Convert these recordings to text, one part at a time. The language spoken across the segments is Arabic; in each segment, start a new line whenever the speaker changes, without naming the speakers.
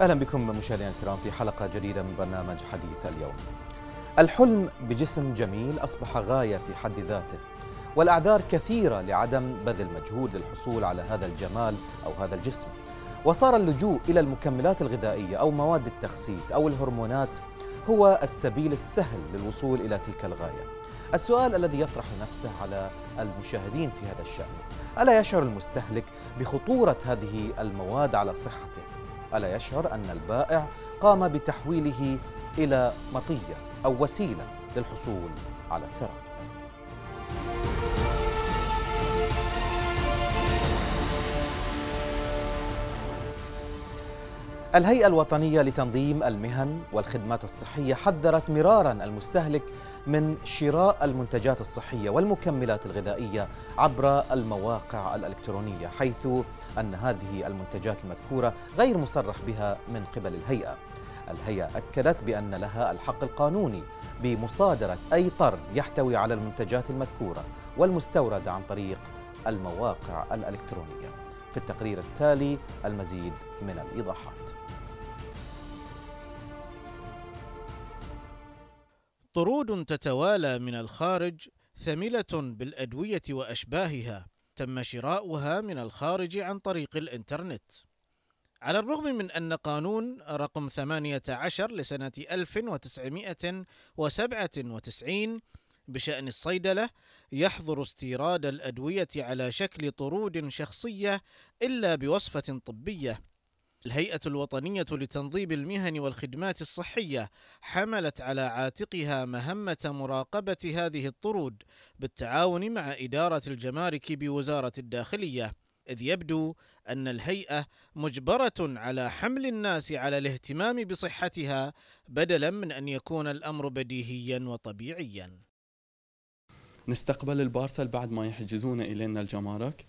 أهلا بكم مشاهدينا الكرام في حلقة جديدة من برنامج حديث اليوم الحلم بجسم جميل أصبح غاية في حد ذاته والأعذار كثيرة لعدم بذل مجهود للحصول على هذا الجمال أو هذا الجسم وصار اللجوء إلى المكملات الغذائية أو مواد التخسيس أو الهرمونات هو السبيل السهل للوصول إلى تلك الغاية السؤال الذي يطرح نفسه على المشاهدين في هذا الشأن ألا يشعر المستهلك بخطورة هذه المواد على صحته ألا يشعر أن البائع قام بتحويله إلى مطية أو وسيلة للحصول على الثراء الهيئة الوطنية لتنظيم المهن والخدمات الصحية حذرت مرارا المستهلك من شراء المنتجات الصحية والمكملات الغذائية عبر المواقع الإلكترونية حيث أن هذه المنتجات المذكورة غير مصرح بها من قبل الهيئة الهيئة أكدت بأن لها الحق القانوني بمصادرة أي طرد يحتوي على المنتجات المذكورة والمستوردة عن طريق المواقع الإلكترونية في التقرير التالي المزيد من الإيضاحات
طرود تتوالى من الخارج ثملة بالأدوية وأشباهها تم شراؤها من الخارج عن طريق الإنترنت على الرغم من أن قانون رقم 18 لسنة 1997 بشأن الصيدلة يحظر استيراد الأدوية على شكل طرود شخصية إلا بوصفة طبية الهيئة الوطنية لتنظيم المهن والخدمات الصحية حملت على عاتقها مهمة مراقبة هذه الطرود بالتعاون مع إدارة الجمارك بوزارة الداخلية، إذ يبدو أن الهيئة مجبرة على حمل الناس على الاهتمام بصحتها بدلا من أن يكون الأمر بديهيا وطبيعيا.
نستقبل البارسل بعد ما يحجزون إلينا الجمارك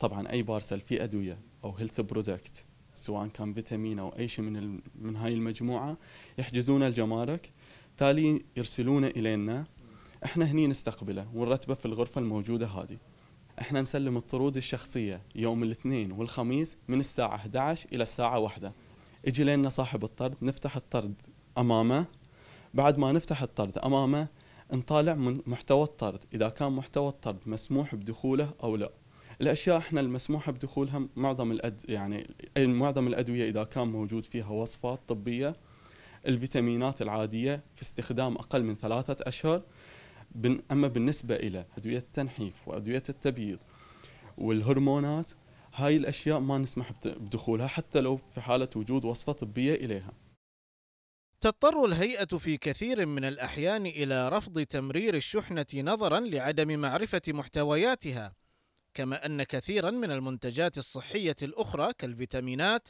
طبعا اي بارسل فيه ادويه او هيلث برودكت سواء كان فيتامين او اي شيء من من هاي المجموعه يحجزون الجمارك تالي يرسلونه الينا احنا هني نستقبله ونرتبه في الغرفه الموجوده هذه احنا نسلم الطرود الشخصيه يوم الاثنين والخميس من الساعه 11 الى الساعه 1 يجي لنا صاحب الطرد نفتح الطرد امامه بعد ما نفتح الطرد امامه نطالع من محتوى الطرد اذا كان محتوى الطرد مسموح بدخوله او لا الاشياء احنا المسموح بدخولها معظم الأد يعني معظم الادويه اذا كان موجود فيها وصفات طبيه الفيتامينات العاديه في استخدام اقل من ثلاثه اشهر اما بالنسبه الى ادويه التنحيف وادويه التبييض والهرمونات هاي الاشياء ما نسمح بدخولها حتى لو في حاله وجود وصفه طبيه اليها. تضطر الهيئة في كثير من الأحيان إلى رفض
تمرير الشحنة نظرا لعدم معرفة محتوياتها كما أن كثيرا من المنتجات الصحية الأخرى كالفيتامينات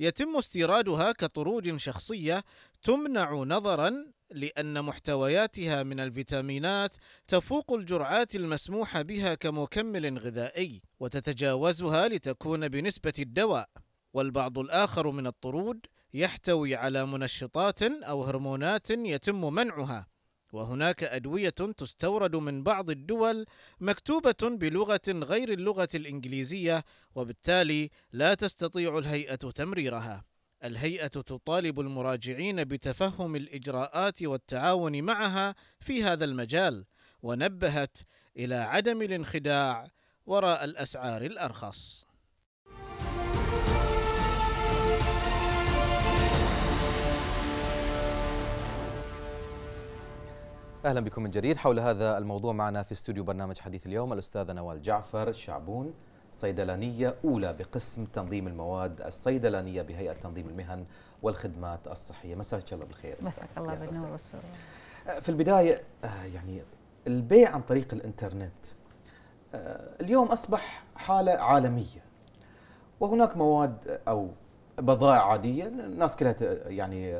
يتم استيرادها كطرود شخصية تمنع نظرا لأن محتوياتها من الفيتامينات تفوق الجرعات المسموح بها كمكمل غذائي وتتجاوزها لتكون بنسبة الدواء والبعض الآخر من الطرود يحتوي على منشطات أو هرمونات يتم منعها وهناك أدوية تستورد من بعض الدول مكتوبة بلغة غير اللغة الإنجليزية وبالتالي لا تستطيع الهيئة تمريرها. الهيئة تطالب المراجعين بتفهم الإجراءات والتعاون معها في هذا المجال، ونبهت إلى عدم الانخداع وراء الأسعار الأرخص.
أهلا بكم من جديد حول هذا الموضوع معنا في استوديو برنامج حديث اليوم الأستاذة نوال جعفر شعبون صيدلانية أولى بقسم تنظيم المواد الصيدلانية بهيئة تنظيم المهن والخدمات الصحية مساك الله بالخير مساك الله بالنور والسرور آه، في البداية آه، يعني البيع عن طريق الإنترنت آه، اليوم أصبح حالة عالمية وهناك مواد أو بضائع عادية الناس كلها يعني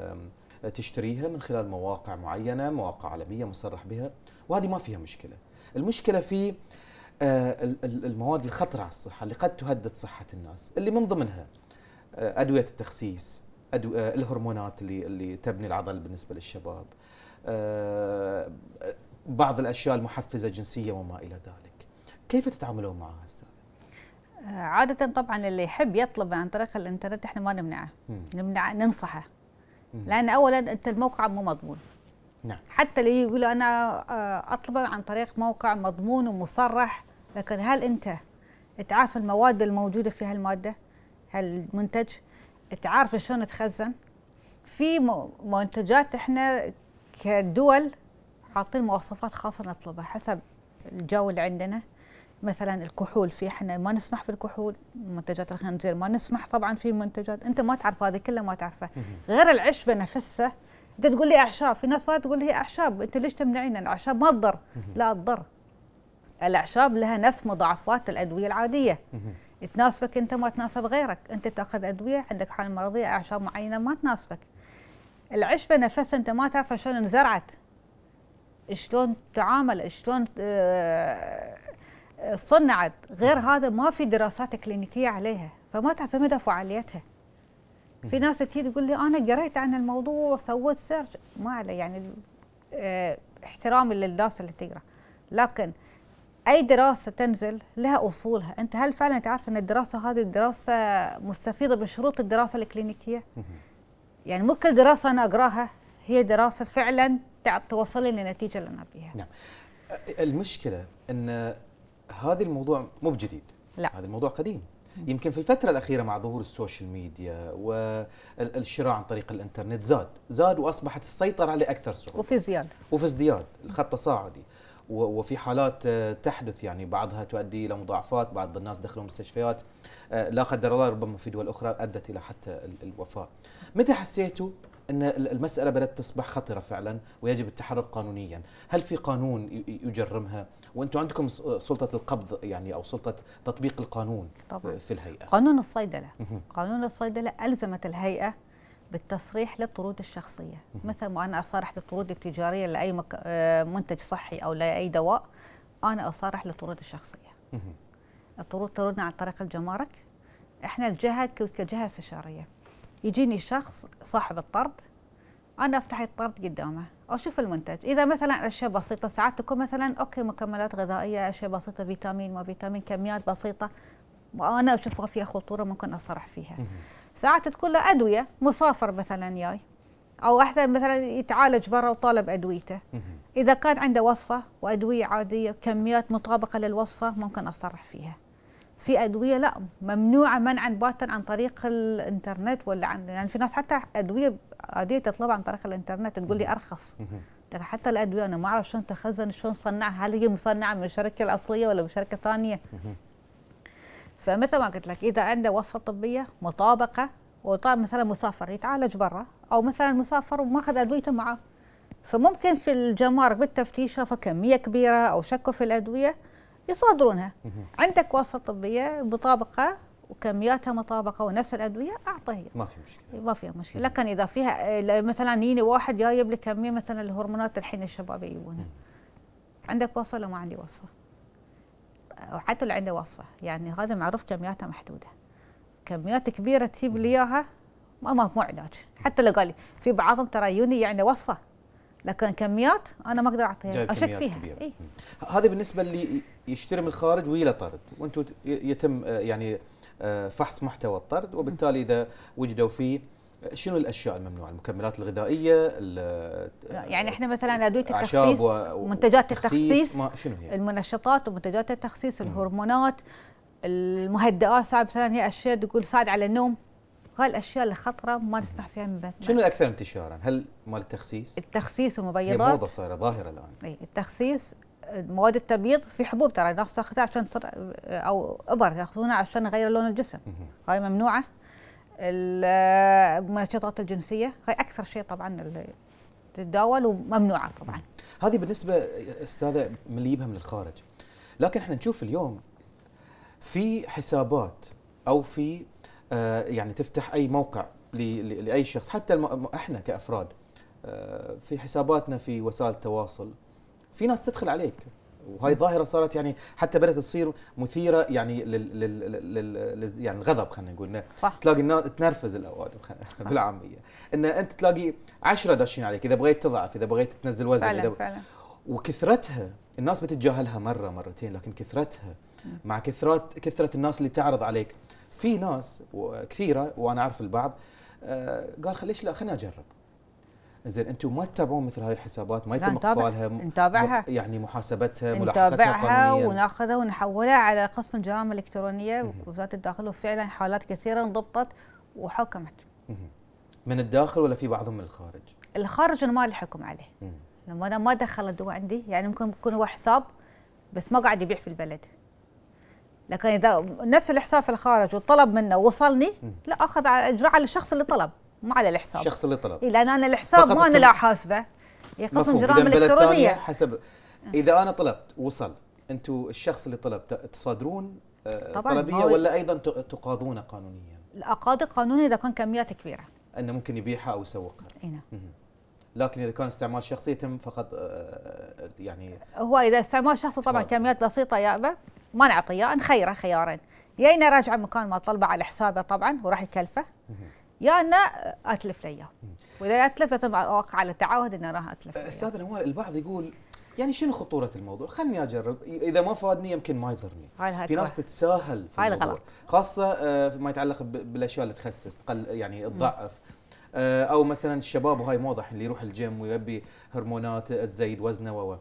تشتريها من خلال مواقع معينه مواقع عالميه مصرح بها وهذه ما فيها مشكله المشكله في آه، المواد الخطره على الصحه اللي قد تهدد صحه الناس اللي من ضمنها آه، ادويه التخسيس أدو... آه، الهرمونات اللي اللي تبني العضل بالنسبه للشباب بعض الاشياء المحفزه جنسيه وما الى ذلك كيف تتعاملون معها استاذ
عادة طبعا اللي يحب يطلب عن طريق الانترنت احنا ما نمنعه، نمنعه ننصحه لان اولا انت الموقع مو مضمون نعم حتى اللي يقول انا آه، اطلبه عن طريق موقع مضمون ومصرح لكن هل انت تعرف المواد الموجوده في هالماده هالمنتج تعرف شلون تخزن في منتجات احنا كدول حاطين مواصفات خاصه نطلبها حسب الجو اللي عندنا مثلا الكحول في احنا ما نسمح في الكحول منتجات الخنزير ما نسمح طبعا في منتجات انت ما تعرف هذه كلها ما تعرفه غير العشبه نفسها انت تقول لي اعشاب في ناس وايد تقول لي هي اعشاب انت ليش تمنعين الاعشاب ما تضر لا تضر الاعشاب لها نفس مضاعفات الادويه العاديه تناسبك انت ما تناسب غيرك انت تاخذ ادويه عندك حاله مرضيه اعشاب معينه ما تناسبك العشبه نفسها انت ما تعرف شلون انزرعت شلون تعامل شلون آه صنعت غير هذا ما في دراسات كلينيكيه عليها فما تعرف مدى فعاليتها في ناس تيجي تقول لي انا قريت عن الموضوع وسويت سيرش ما علي يعني آه، احترامي للناس اللي تقرا لكن اي دراسه تنزل لها اصولها انت هل فعلا تعرف ان الدراسه هذه الدراسه مستفيضه بشروط الدراسه الكلينيكيه يعني مو كل دراسه انا اقراها هي دراسه فعلا توصل لي للنتيجه اللي انا بيها
نعم المشكله ان هذا الموضوع مو بجديد لا هذا الموضوع قديم يمكن في الفترة الأخيرة مع ظهور السوشيال ميديا والشراء عن طريق الإنترنت زاد زاد وأصبحت السيطرة عليه أكثر صعوبة وفي ازدياد وفي ازدياد الخط تصاعدي وفي حالات آه، تحدث يعني بعضها تؤدي الى مضاعفات، بعض الناس دخلوا مستشفيات آه، لا قدر الله ربما في دول اخرى ادت الى حتى الوفاه. متى حسيتوا ان المساله بدات تصبح خطره فعلا ويجب التحرك قانونيا؟ هل في قانون يجرمها وانتم عندكم سلطه القبض يعني او سلطه تطبيق القانون طبعا. في الهيئه
قانون الصيدله قانون الصيدله الزمت الهيئه بالتصريح للطرود الشخصيه مثلا وانا اصارح للطرود التجاريه لاي مك... آه، منتج صحي او لاي دواء انا اصارح للطرود الشخصيه الطرود تردنا عن طريق الجمارك احنا الجهه كجهه استشاريه يجيني شخص صاحب الطرد انا افتح الطرد قدامه واشوف المنتج اذا مثلا اشياء بسيطه ساعات تكون مثلا اوكي مكملات غذائيه اشياء بسيطه فيتامين ما فيتامين كميات بسيطه وانا اشوفها فيها خطوره ممكن اصرح فيها ساعات تكون له ادويه مسافر مثلا جاي او احد مثلا يتعالج برا وطالب ادويته اذا كان عنده وصفه وادويه عاديه كميات مطابقه للوصفه ممكن اصرح فيها في ادويه لا ممنوعه منعا باتا عن طريق الانترنت ولا عن يعني في ناس حتى ادويه عاديه تطلبها عن طريق الانترنت تقول لي ارخص حتى الادويه انا ما اعرف شلون تخزن شلون صنعها هل هي مصنعه من الشركه الاصليه ولا من شركه ثانيه فمثل ما قلت لك اذا عنده وصفه طبيه مطابقه وطالب مثلا مسافر يتعالج برا او مثلا مسافر وماخذ ادويته معه فممكن في الجمارك بالتفتيش شافوا كميه كبيره او شكوا في الادويه يصادرونها عندك وصفه طبيه مطابقه وكمياتها مطابقه ونفس الادويه اعطيه ما في مشكله ما فيها مشكله لكن اذا فيها مثلا يجيني واحد جايب لي كميه مثلا الهرمونات الحين الشباب يجيبونها عندك وصفه ولا ما عندي وصفه وحتى اللي عنده وصفه يعني هذا معروف كمياته محدوده كميات كبيره تجيب لي اياها ما مو علاج حتى لو قال لي في بعضهم ترى يوني يعني وصفه لكن كميات انا ما اقدر اعطيها اشك فيها كبيرة. إيه؟
هذه بالنسبه اللي يشتري من الخارج ويلا طرد وانتم يتم آه، يعني آه، فحص محتوى الطرد وبالتالي اذا وجدوا فيه آه، شنو الاشياء الممنوعه المكملات الغذائيه يعني
احنا مثلا ادويه التخسيس و... منتجات التخسيس شنو هي؟ المنشطات ومنتجات التخسيس الهرمونات المهدئات صعب مثلا هي اشياء تقول صعد على النوم هاي الاشياء الخطره ما نسمح فيها من
بيتنا شنو الاكثر انتشارا؟ هل مال التخسيس؟ التخسيس
والمبيضات هي موضه
صايره ظاهره الان
اي التخسيس مواد التبييض في حبوب ترى الناس تاخذها عشان تصير او ابر ياخذونها عشان يغير لون الجسم هاي ممنوعه المنشطات الجنسيه هاي اكثر شيء طبعا تتداول وممنوعه طبعا
هذه بالنسبه استاذه من اللي يجيبها من الخارج لكن احنا نشوف اليوم في حسابات او في آه، يعني تفتح اي موقع لاي شخص حتى احنا كافراد آه، في حساباتنا في وسائل التواصل في ناس تدخل عليك وهي ظاهره صارت يعني حتى بدات تصير مثيره يعني لل, لل, لل, يعني الغضب خلينا نقول صح. تلاقي الناس تنرفز الاوادم بالعاميه ان انت تلاقي عشرة داشين عليك اذا بغيت تضعف اذا بغيت تنزل وزن فعلا فعلا وكثرتها الناس بتتجاهلها مره مرتين لكن كثرتها مع كثرات كثره الناس اللي تعرض عليك في ناس كثيره وانا اعرف البعض آه، قال ليش لا خليني اجرب زين انتم ما تتابعون مثل هذه الحسابات ما يتم اقفالها نتابعها يعني محاسبتها ملاحقتها نتابعها وناخذها
ونحولها على قسم الجرائم الالكترونيه وزاره الداخل وفعلا حالات كثيره انضبطت وحكمت
من الداخل ولا في بعضهم من الخارج؟
الخارج انا ما الحكم عليه لما انا ما دخل الدواء عندي يعني ممكن يكون هو حساب بس ما قاعد يبيع في البلد لكن اذا نفس الحساب في الخارج وطلب منه وصلني لا اخذ على اجراء على الشخص اللي طلب مو على الحساب
الشخص اللي طلب إيه
لان انا الحساب ما انا لا حاسبه قسم جرائم الكترونيه
حسب آه. اذا انا طلبت وصل انتم الشخص اللي طلب تصادرون آه، طلبيه ولا ايضا تقاضونه قانونيا؟
الاقاضي اقاضي قانوني اذا كان كميات كبيره
انه ممكن يبيعها او يسوقها اي نعم لكن اذا كان استعمال شخصي يتم فقط آه، آه، يعني
هو اذا استعمال شخصي طبعا كميات بسيطه يابا ما نعطيه نخيره خيارين يا انه راجع مكان ما طلبه على حسابه طبعا وراح يكلفه يا انه اتلف له اياه واذا اتلف يتم اوقع على تعاهد انه راح اتلف استاذ
نوال البعض يقول يعني شنو خطورة الموضوع؟ خلني اجرب اذا ما فادني يمكن ما يضرني. في ناس تتساهل في الموضوع خاصة آه، فيما يتعلق بالاشياء اللي تخسس تقل يعني تضعف آه، او مثلا الشباب وهاي واضح اللي يروح الجيم ويبي هرمونات تزيد وزنه و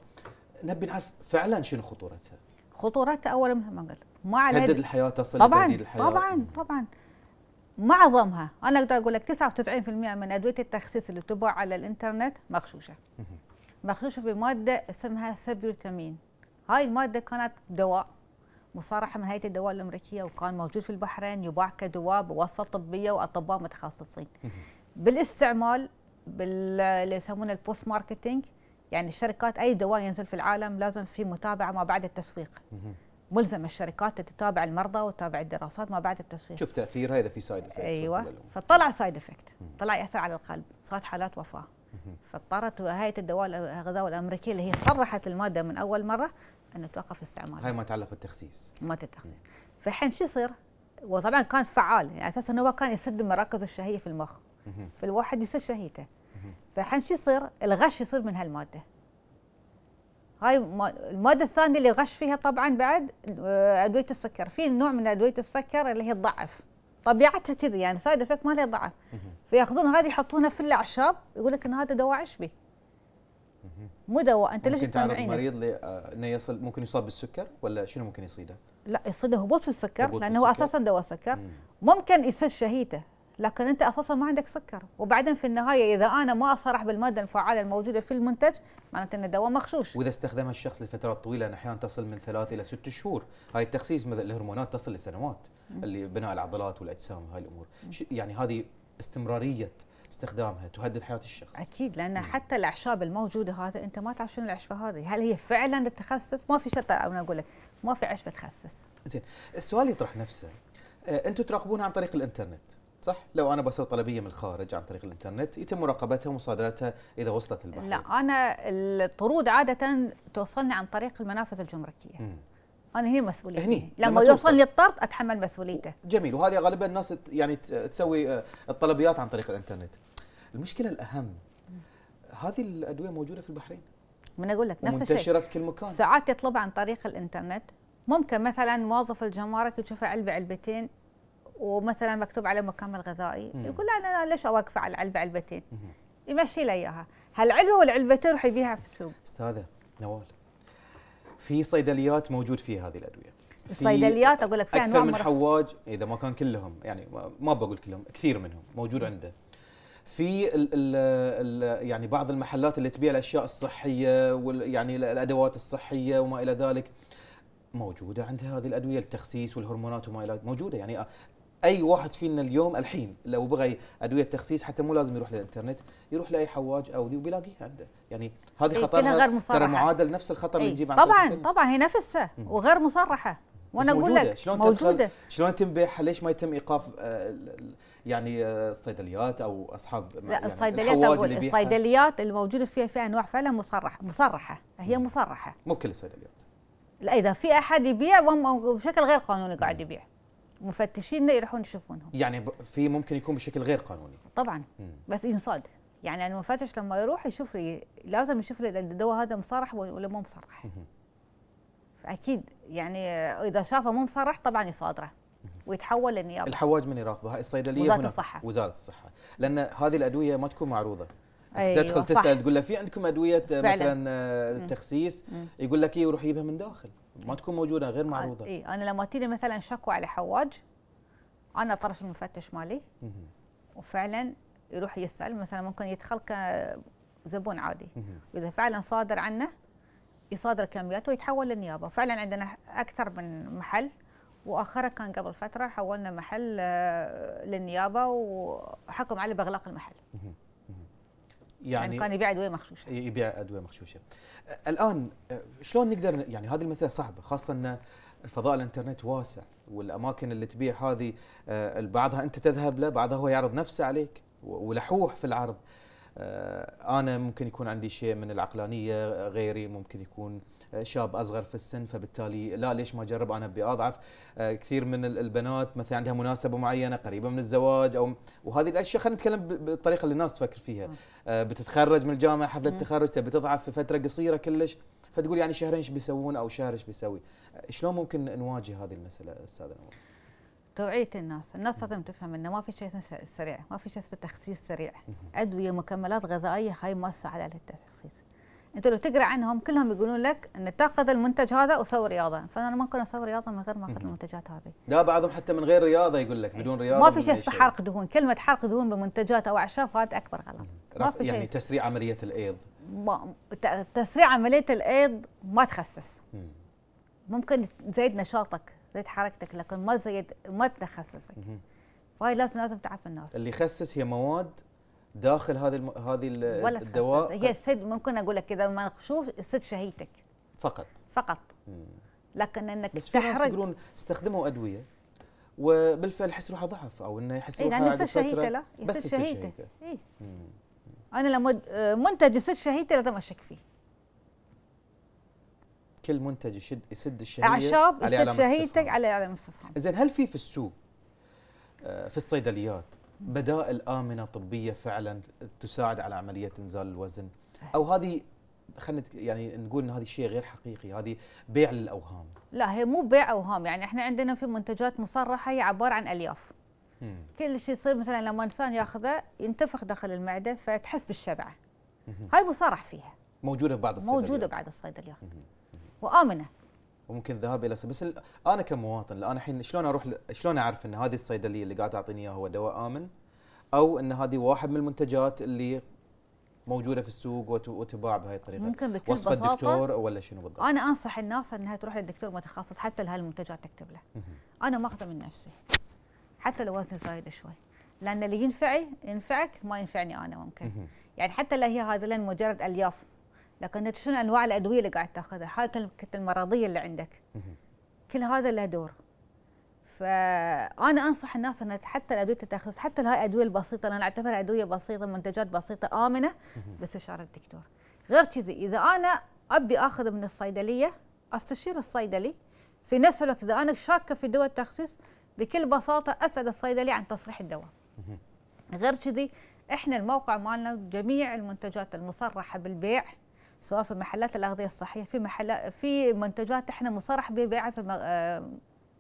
نبي نعرف فعلا شنو خطورتها
خطورتها اولا مثل ما قلت على تهدد الحياه تصل طبعا الحياه طبعا طبعا معظمها انا اقدر اقول لك 99% من ادويه التخسيس اللي تباع على الانترنت مغشوشه مغشوشه بماده اسمها سبيوتامين هاي الماده كانت دواء مصارحه من هيئه الدواء الامريكيه وكان موجود في البحرين يباع كدواء بوصفه طبيه واطباء متخصصين بالاستعمال باللي يسمونه البوست ماركتينج يعني الشركات اي دواء ينزل في العالم لازم في متابعه ما بعد التسويق ملزم الشركات تتابع المرضى وتتابع الدراسات ما بعد التسويق شوف
تاثيرها اذا في سايد افكت ايوه
فطلع سايد افكت طلع ياثر على القلب صارت حالات وفاه فاضطرت هيئه الدواء الغذاء الامريكيه اللي هي صرحت الماده من اول مره ان توقف استعمالها هاي ما
يتعلق بالتخسيس
ما التخسيس فالحين شو يصير؟ وطبعا كان فعال يعني اساسا هو كان يسد مراكز الشهيه في المخ فالواحد يصير شهيته فالحين شو يصير؟ الغش يصير من هالماده هاي الماده الثانيه اللي غش فيها طبعا بعد آه، ادويه السكر في نوع من ادويه السكر اللي هي تضعف طبيعتها كذي يعني سايد افكت مالها ضعف فياخذون هذه يحطونها في الاعشاب يقول لك ان هذا دواء عشبي مو دواء انت ليش تتابعين ممكن مريض
آه، انه يصل ممكن يصاب بالسكر ولا شنو ممكن يصيده؟
لا يصيده هبوط في السكر لانه هو اساسا دواء سكر مم. ممكن يصير شهيته لكن انت اساسا ما عندك سكر وبعدين في النهايه اذا انا ما اصرح بالماده الفعاله الموجوده في المنتج معناته ان الدواء مغشوش
واذا استخدمها الشخص لفترات طويله احيانا تصل من ثلاث الى ست شهور هاي التخسيس مثل الهرمونات تصل لسنوات اللي بناء العضلات والاجسام وهاي الامور يعني هذه استمراريه استخدامها تهدد حياه الشخص
اكيد لان مم. حتى الاعشاب الموجوده هذا انت ما تعرف شنو العشبه هذه هل هي فعلا للتخسس ما في شرط انا اقول لك ما في عشبه تخسس
زين السؤال يطرح نفسه انتم تراقبونها عن طريق الانترنت صح لو انا بسوي طلبيه من الخارج عن طريق الانترنت يتم مراقبتها ومصادرتها اذا وصلت البحرين
لا انا الطرود عاده توصلني عن طريق المنافذ الجمركيه مم. انا هي مسؤوليتي هني. لما, لما يوصلني الطرد اتحمل
مسؤوليته جميل وهذه غالبا الناس يعني تسوي آه، الطلبيات عن طريق الانترنت المشكله الاهم هذه الادويه موجوده في البحرين من اقول لك نفس الشيء منتشره في كل مكان ساعات
يطلب عن طريق الانترنت ممكن مثلا موظف الجمارك يشوف علبه علبتين ومثلا مكتوب على مكمل غذائي مم. يقول لا انا ليش اوقف على العلبه علبتين مم. يمشي لي اياها هالعلبه والعلبتين يروح يبيعها في السوق
استاذه نوال في صيدليات موجود فيها هذه الادويه الصيدليات
اقول لك في اكثر من حواج
اذا ما كان كلهم يعني ما بقول كلهم كثير منهم موجود عنده في ال ال يعني بعض المحلات اللي تبيع الاشياء الصحيه يعني الادوات الصحيه وما الى ذلك موجوده عندها هذه الادويه التخسيس والهرمونات وما الى موجوده يعني اي واحد فينا اليوم الحين لو بغى ادويه تخسيس حتى مو لازم يروح للانترنت يروح لاي حواج او ذي وبيلاقيها عنده يعني هذه إيه، خطرها ترى معادل نفس الخطر اللي نجيبه إيه، طبعا
طبعا هي نفسها وغير مصرحه وانا اقول لك شلون موجوده
شلون يتم بيعها ليش ما يتم ايقاف آه، يعني آه، الصيدليات او اصحاب لا يعني الصيدليات اللي الصيدليات
الموجوده فيها في انواع فعلا مصرحه مصرحه هي مصرحه
مو كل الصيدليات
لا اذا في احد يبيع بشكل غير قانوني قاعد يبيع مفتشين يروحون يشوفونهم
يعني في ممكن يكون بشكل غير قانوني طبعا مم.
بس ينصاد يعني المفتش لما يروح يشوف لي لازم يشوف لي الدواء هذا مصرح ولا مو مصرح اكيد يعني اذا شافه مو مصرح طبعا يصادره ويتحول للنيابه
الحواج من يراقبها الصيدليه وزاره الصحه وزاره الصحه لان هذه الادويه ما تكون معروضه أيوة تدخل تسال تقول له في عندكم ادويه مثلا التخسيس آه، يقول لك اي وروح يجيبها من داخل ما أيوة. تكون موجوده غير معروضه اي
انا لما تيجي مثلا شكوى على حواج انا طرش المفتش مالي وفعلا يروح يسال مثلا ممكن يدخل كزبون عادي اذا فعلا صادر عنه يصادر كميات ويتحول للنيابه فعلا عندنا اكثر من محل واخره كان قبل فتره حولنا محل آه، للنيابه وحكم عليه باغلاق المحل
يعني, يعني كان يبيع ادويه مخشوشه يبيع ادويه مخشوشه الان شلون نقدر يعني هذه المساله صعبه خاصه ان الفضاء الانترنت واسع والاماكن اللي تبيع هذه بعضها انت تذهب له بعضها هو يعرض نفسه عليك ولحوح في العرض آه، انا ممكن يكون عندي شيء من العقلانيه غيري ممكن يكون آه، شاب اصغر في السن فبالتالي لا ليش ما اجرب انا ابي اضعف آه، كثير من البنات مثلا عندها مناسبه معينه قريبه من الزواج او وهذه الاشياء خلينا نتكلم بالطريقه اللي الناس تفكر فيها بتتخرج من الجامعه حفله التخرج تبي تضعف في فتره قصيره كلش فتقول يعني شهرين ايش بيسوون او شهر ايش بيسوي شلون ممكن نواجه هذه المساله استاذ نور
توعيه الناس، الناس لازم تفهم انه ما في شيء اسمه سريع، ما في شيء اسمه تخسيس سريع، ادويه مكملات غذائيه هاي ما على التخسيس. انت لو تقرا عنهم كلهم يقولون لك ان تاخذ المنتج هذا وسوي رياضه، فانا ما كنت اسوي رياضه من غير ما اخذ المنتجات هذه.
لا بعضهم حتى من غير رياضه يقول لك إيه. بدون رياضه ما في شيء اسمه
حرق دهون، كلمه حرق دهون بمنتجات او اعشاب هذا اكبر
غلط. ما في يعني تسريع عمليه الايض.
تسريع عمليه الايض ما تخسس. ممكن تزيد نشاطك تزيد حركتك لكن ما تزيد ما تخسسك فهاي لازم لازم تعرف الناس اللي
يخسس هي مواد داخل هذه الم... هذه ولا الدواء هي
سد ممكن اقول لك اذا ما شوف سد شهيتك فقط فقط لكن انك بس في ناس يقولون
استخدموا ادويه وبالفعل يحس روحه ضعف او انه يحس إيه، روحه إيه لانه شهيتك شهيته لا يصير بس يصير شهيته, شهيته.
إيه؟ انا لما آه، منتج يسد شهيته لازم اشك فيه
كل منتج يشد يسد الشهيه اعشاب يسد
شهيتك على علم استفهام
زين هل في في السوق آه، في الصيدليات بدائل امنه طبيه فعلا تساعد على عمليه انزال الوزن او هذه خلينا يعني نقول ان هذا الشيء غير حقيقي هذه بيع للاوهام
لا هي مو بيع اوهام يعني احنا عندنا في منتجات مصرحه هي عباره عن الياف مم. كل شيء يصير مثلا لما الانسان ياخذه ينتفخ داخل المعده فتحس بالشبع هاي مصرح فيها
موجوده بعد الصيدليات موجوده بعد الصيدليات وامنه وممكن ذهاب الى بس انا كمواطن انا الحين شلون اروح شلون اعرف ان هذه الصيدليه اللي قاعد تعطيني اياها هو دواء امن او ان هذه واحد من المنتجات اللي موجوده في السوق وتباع بهذه الطريقه ممكن بكل وصف بساطة الدكتور ولا شنو بالضبط انا
انصح الناس انها تروح للدكتور متخصص حتى لهذه المنتجات تكتب له انا ماخذه من نفسي حتى لو وزني زايد شوي لان اللي ينفعي ينفعك ما ينفعني انا ممكن يعني حتى لا هي هذا مجرد الياف لكن انت شنو انواع الادويه اللي قاعد تاخذها حالتك المرضيه اللي عندك كل هذا له دور فانا انصح الناس ان حتى الادويه تتخذ حتى هاي الادويه البسيطه انا اعتبرها ادويه بسيطه منتجات بسيطه امنه باستشاره الدكتور غير كذي اذا انا ابي اخذ من الصيدليه استشير الصيدلي في نفس الوقت اذا انا شاكه في دواء التخصيص بكل بساطه اسال الصيدلي عن تصريح الدواء غير كذي احنا الموقع مالنا جميع المنتجات المصرحه بالبيع سواء في محلات الاغذيه الصحيه في محل في منتجات احنا مصرح ببيعها آه، في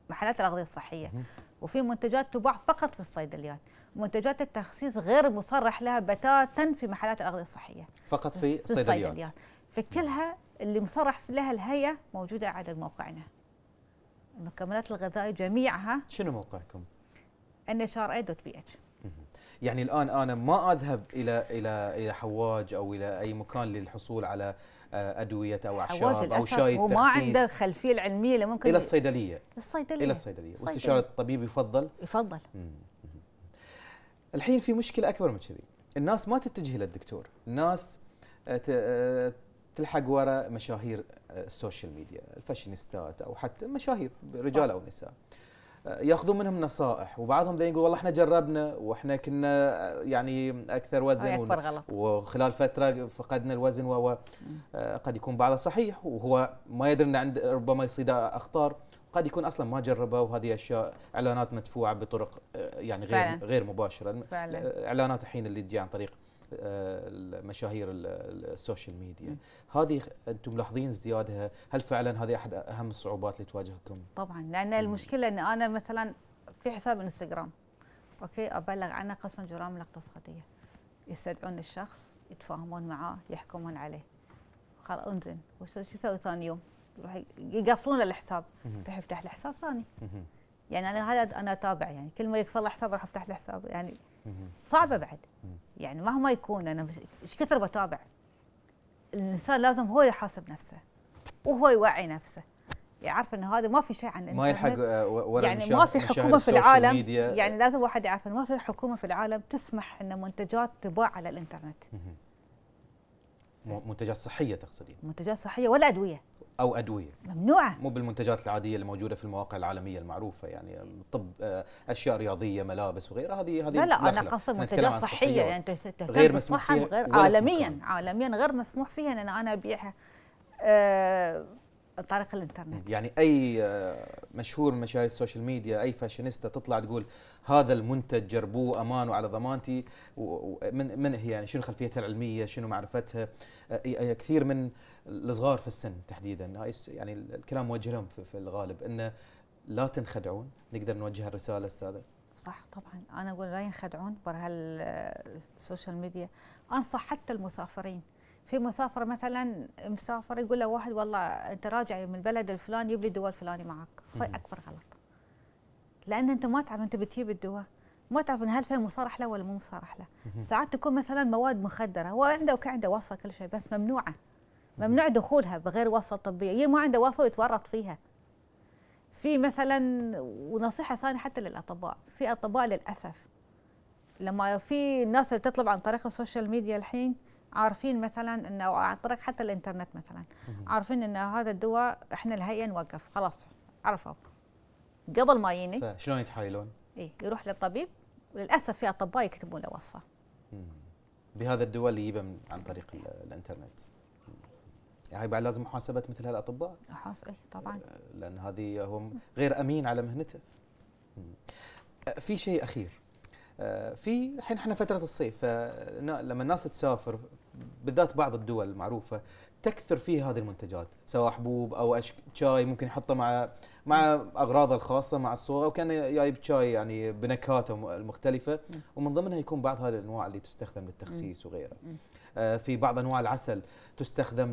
محلات الاغذيه الصحيه وفي منتجات تباع فقط في الصيدليات منتجات التخسيس غير مصرح لها بتاتا في محلات الاغذيه الصحيه
فقط في الصيدليات
فكلها اللي مصرح لها الهيئه موجوده على موقعنا المكملات الغذائيه جميعها
شنو موقعكم؟
ان اتش ار اي دوت بي اتش
يعني الان انا ما اذهب الى الى الى حواج او الى اي مكان للحصول على آه، ادويه او اعشاب او شاي التخسيس وما عنده
الخلفيه العلميه اللي ممكن الى
الصيدليه
الصيدليه الى الصيدليه واستشاره
الطبيب يفضل يفضل الحين في مشكله اكبر من كذي الناس ما تتجه للدكتور الناس آه، آه، تلحق ورا مشاهير السوشيال ميديا الفاشينيستات او حتى مشاهير رجال او نساء ياخذون منهم نصائح وبعضهم دا يقول والله احنا جربنا واحنا كنا آه، يعني اكثر آه، وزن أكبر غلط. وخلال فتره فقدنا الوزن وهو آه، قد يكون بعضه صحيح وهو ما يدري انه عند ربما يصيد اخطار قد يكون اصلا ما جربه وهذه اشياء اعلانات مدفوعه بطرق يعني غير فعلا. غير مباشره فعلا. اعلانات الحين اللي تجي عن طريق المشاهير السوشيال ميديا هذه انتم ملاحظين ازديادها هل فعلا هذه احد اهم الصعوبات اللي تواجهكم
طبعا لان المشكله ان انا مثلا في حساب انستغرام اوكي ابلغ عنه قسم الجرائم الاقتصاديه يستدعون الشخص يتفاهمون معاه يحكمون عليه خلاص انزين وشو يسوي ثاني يوم يروح يقفلون الحساب يروح يفتح له حساب ثاني يعني انا هذا انا اتابع يعني كل ما يقفل حساب راح افتح له حساب يعني صعبه بعد يعني مهما يكون انا ايش كثر بتابع الانسان لازم هو يحاسب نفسه وهو يوعي نفسه يعرف يعني ان هذا ما في شيء عن الانترنت ما يلحق آه، ورا يعني ما في حكومه في العالم ميديا. يعني لازم واحد يعرف انه ما في حكومه في العالم تسمح ان منتجات تباع على الانترنت
منتجات صحيه تقصدين
منتجات صحيه ولا ادويه
او ادويه ممنوعه مو بالمنتجات العاديه الموجوده في المواقع العالميه المعروفه يعني طب آه، اشياء رياضيه ملابس وغيرها هذه هذه لا لا انا قصدي منتجات صحيه يعني تهتم غير مسموح فيها غير عالميا
عالميا غير مسموح فيها ان انا ابيعها أه طريق الانترنت
يعني اي آه، مشهور من مشاهير السوشيال ميديا اي فاشينيستا تطلع تقول هذا المنتج جربوه امان وعلى ضمانتي من من هي يعني شنو خلفيتها العلميه شنو معرفتها آه، آه، كثير من الصغار في السن تحديدا يعني الكلام موجه لهم في الغالب انه لا تنخدعون نقدر نوجه الرساله استاذه
صح طبعا انا اقول لا ينخدعون برا هالسوشيال ميديا انصح حتى المسافرين في مسافر مثلا مسافر يقول له واحد والله انت راجع من البلد الفلاني يبلي لي الدواء الفلاني معك هاي اكبر غلط لان انت ما تعرف انت بتجيب الدواء ما تعرف ان هل فيها مصارح له ولا مو مصارح له ساعات تكون مثلا مواد مخدره هو عنده وكان عنده وصفه كل شيء بس ممنوعه ممنوع دخولها بغير وصفه طبيه هي ما عنده وصفه يتورط فيها في مثلا ونصيحه ثانيه حتى للاطباء في اطباء للاسف لما في الناس اللي تطلب عن طريق السوشيال ميديا الحين عارفين مثلا انه عن طريق حتى الانترنت مثلا عارفين ان هذا الدواء احنا الهيئه نوقف خلاص عرفوا قبل ما يجيني
فشلون يتحايلون؟
اي يروح للطبيب للاسف في اطباء يكتبون له وصفه
بهذا الدواء اللي يجيبه عن طريق الانترنت يعني بعد لازم محاسبه مثل هالاطباء
اي طبعا أه،
لان هذه هو غير امين على مهنته أه، في شيء اخير أه، في الحين احنا فتره الصيف لما الناس تسافر بالذات بعض الدول المعروفه تكثر فيه هذه المنتجات سواء حبوب او أشك... شاي ممكن يحطه مع مع اغراضه الخاصه مع الصوره وكان جايب شاي يعني بنكهاته المختلفه ومن ضمنها يكون بعض هذه الانواع اللي تستخدم للتخسيس وغيره آه، في بعض انواع العسل تستخدم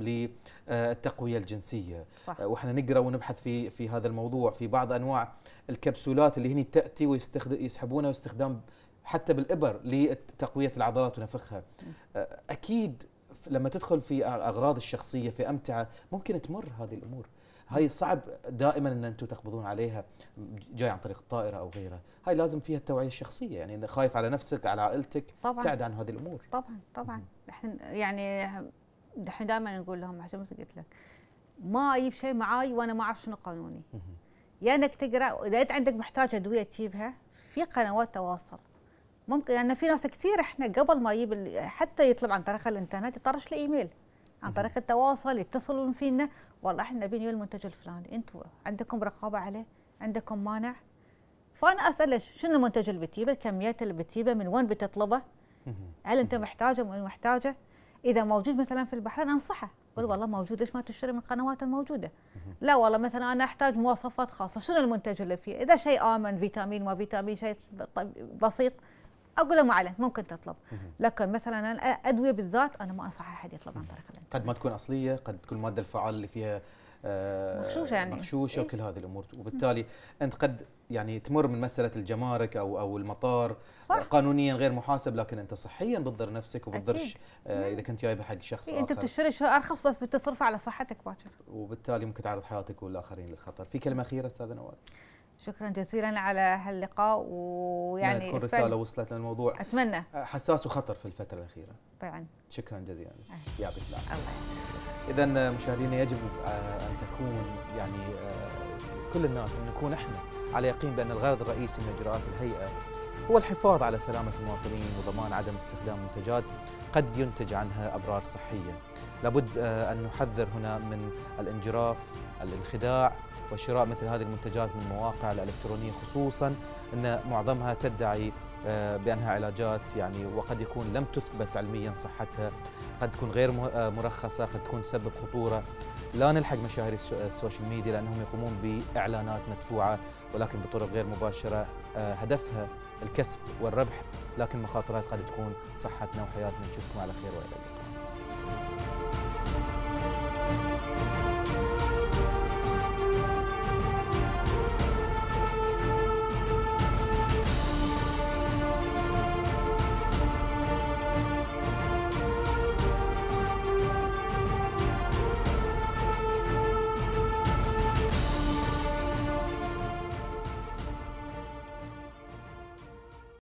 للتقويه آه، الجنسيه صح. آه، واحنا نقرا ونبحث في في هذا الموضوع في بعض انواع الكبسولات اللي هني تاتي ويسحبونها واستخدام حتى بالابر لتقويه العضلات ونفخها اكيد لما تدخل في اغراض الشخصيه في امتعه ممكن تمر هذه الامور هاي صعب دائما ان انتم تقبضون عليها جاي عن طريق الطائره او غيره هاي لازم فيها التوعيه الشخصيه يعني اذا خايف على نفسك على عائلتك تبعد عن هذه الامور
طبعا طبعا احنا يعني احنا دائما نقول لهم عشان مثل قلت لك ما اجيب شيء معاي وانا ما اعرف شنو قانوني يا انك تقرا اذا انت عندك محتاج ادويه تجيبها في قنوات تواصل ممكن لان يعني في ناس كثير احنا قبل ما يجيب حتى يطلب عن طريق الانترنت يطرش له ايميل عن طريق التواصل يتصلون فينا والله احنا نبي المنتج الفلاني انتوا عندكم رقابه عليه عندكم مانع فانا اساله شنو المنتج اللي بتجيبه الكميات اللي بتجيبه من وين بتطلبه هل انت محتاجه من محتاجه اذا موجود مثلا في البحرين انصحه قول والله موجود ليش ما تشتري من القنوات الموجوده لا والله مثلا انا احتاج مواصفات خاصه شنو المنتج اللي فيه اذا شيء امن فيتامين ما فيتامين شيء بسيط اقول ما عليه ممكن تطلب لكن مثلا ادويه بالذات انا ما انصح احد يطلب عن طريق
الانترنت قد ما تكون اصليه قد تكون الماده الفعاله اللي فيها آه، مغشوشه يعني مغشوشه إيه. وكل هذه الامور وبالتالي انت قد يعني تمر من مساله الجمارك او او المطار صح. قانونيا غير محاسب لكن انت صحيا بتضر نفسك وبتضر آه اذا كنت جايبه حق شخص إيه انت بتشتري
شيء ارخص بس بتصرف على صحتك باكر
وبالتالي ممكن تعرض حياتك والاخرين للخطر في كلمه اخيره استاذه نوال
شكرا جزيلا على هاللقاء ويعني تكون رساله
وصلت للموضوع اتمنى آه، حساس وخطر في الفتره الاخيره طبعا شكرا جزيلا آه. يعطيك العافيه اذا آه، مشاهدينا يجب ان تكون يعني كل الناس ان نكون احنا على يقين بان الغرض الرئيسي من اجراءات الهيئه هو الحفاظ على سلامه المواطنين وضمان عدم استخدام منتجات قد ينتج عنها اضرار صحيه لابد ان نحذر هنا من الانجراف الانخداع وشراء مثل هذه المنتجات من المواقع الالكترونيه خصوصا ان معظمها تدعي آه، بانها علاجات يعني وقد يكون لم تثبت علميا صحتها قد تكون غير آه، مرخصه قد تكون تسبب خطوره لا نلحق مشاهير آه، السوشيال ميديا لانهم يقومون باعلانات مدفوعه ولكن بطرق غير مباشره هدفها الكسب والربح لكن مخاطرات قد تكون صحتنا وحياتنا نشوفكم على خير والى اللقاء